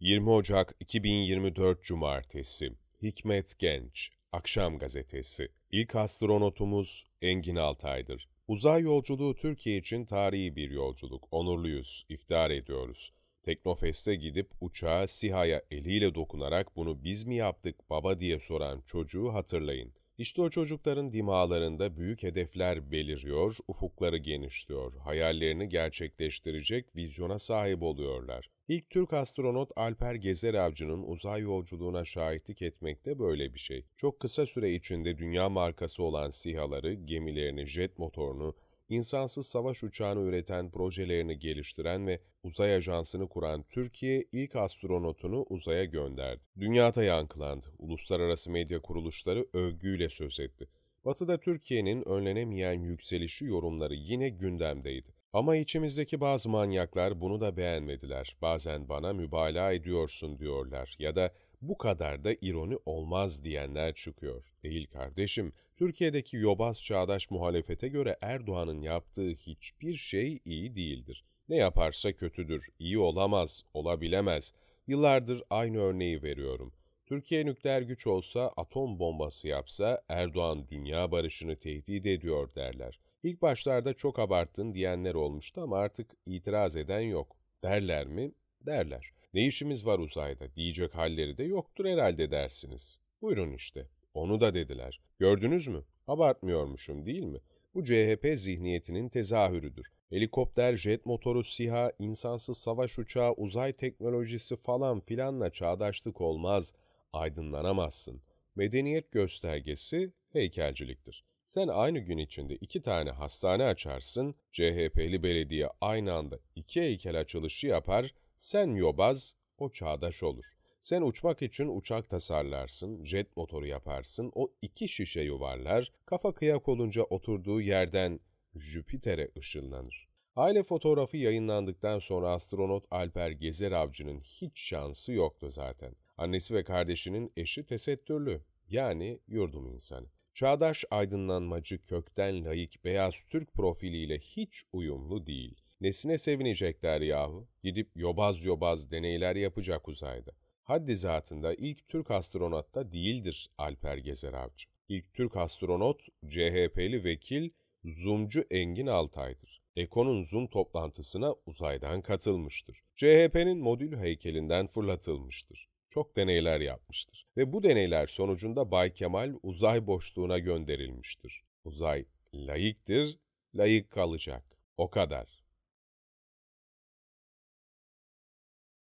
20 Ocak 2024 Cumartesi Hikmet Genç Akşam Gazetesi İlk astronotumuz Engin Altay'dır. Uzay yolculuğu Türkiye için tarihi bir yolculuk. Onurluyuz, iftihar ediyoruz. Teknofest'e gidip uçağa SİHA'ya eliyle dokunarak bunu biz mi yaptık baba diye soran çocuğu hatırlayın. İşte o çocukların dimalarında büyük hedefler beliriyor, ufukları genişliyor, hayallerini gerçekleştirecek vizyona sahip oluyorlar. İlk Türk astronot Alper Gezer Avcı'nın uzay yolculuğuna şahitlik etmek de böyle bir şey. Çok kısa süre içinde dünya markası olan sihaları, gemilerini, jet motorunu, insansız savaş uçağını üreten projelerini geliştiren ve uzay ajansını kuran Türkiye ilk astronotunu uzaya gönderdi. Dünyada yankılandı. Uluslararası medya kuruluşları övgüyle söz etti. Batı'da Türkiye'nin önlenemeyen yükselişi yorumları yine gündemdeydi. Ama içimizdeki bazı manyaklar bunu da beğenmediler. Bazen bana mübalağa ediyorsun diyorlar ya da bu kadar da ironi olmaz diyenler çıkıyor. Değil kardeşim, Türkiye'deki yobaz çağdaş muhalefete göre Erdoğan'ın yaptığı hiçbir şey iyi değildir. Ne yaparsa kötüdür, iyi olamaz, olabilemez. Yıllardır aynı örneği veriyorum. Türkiye nükleer güç olsa, atom bombası yapsa Erdoğan dünya barışını tehdit ediyor derler. İlk başlarda çok abarttın diyenler olmuştu ama artık itiraz eden yok. Derler mi? Derler. Ne işimiz var uzayda diyecek halleri de yoktur herhalde dersiniz. Buyurun işte. Onu da dediler. Gördünüz mü? Abartmıyormuşum değil mi? Bu CHP zihniyetinin tezahürüdür. Helikopter, jet motoru, siha, insansız savaş uçağı, uzay teknolojisi falan filanla çağdaşlık olmaz. Aydınlanamazsın. Medeniyet göstergesi heykelciliktir. Sen aynı gün içinde iki tane hastane açarsın, CHP'li belediye aynı anda iki heykel açılışı yapar, sen yobaz, o çağdaş olur. Sen uçmak için uçak tasarlarsın, jet motoru yaparsın, o iki şişe yuvarlar, kafa kıyak olunca oturduğu yerden Jüpiter'e ışınlanır. Aile fotoğrafı yayınlandıktan sonra astronot Alper Gezer Avcı'nın hiç şansı yoktu zaten. Annesi ve kardeşinin eşi tesettürlü, yani yurdum insanı. Çağdaş aydınlanmacı kökten layık beyaz Türk profiliyle hiç uyumlu değil. Nesine sevinecekler yahu? Gidip yobaz yobaz deneyler yapacak uzayda. Haddi zatında ilk Türk astronot da değildir Alper Gezer Avcı. İlk Türk astronot CHP'li vekil Zumcu Engin Altay'dır. Eko'nun Zoom toplantısına uzaydan katılmıştır. CHP'nin modül heykelinden fırlatılmıştır. Çok deneyler yapmıştır ve bu deneyler sonucunda Bay Kemal uzay boşluğuna gönderilmiştir. Uzay layıktır, layık kalacak. O kadar.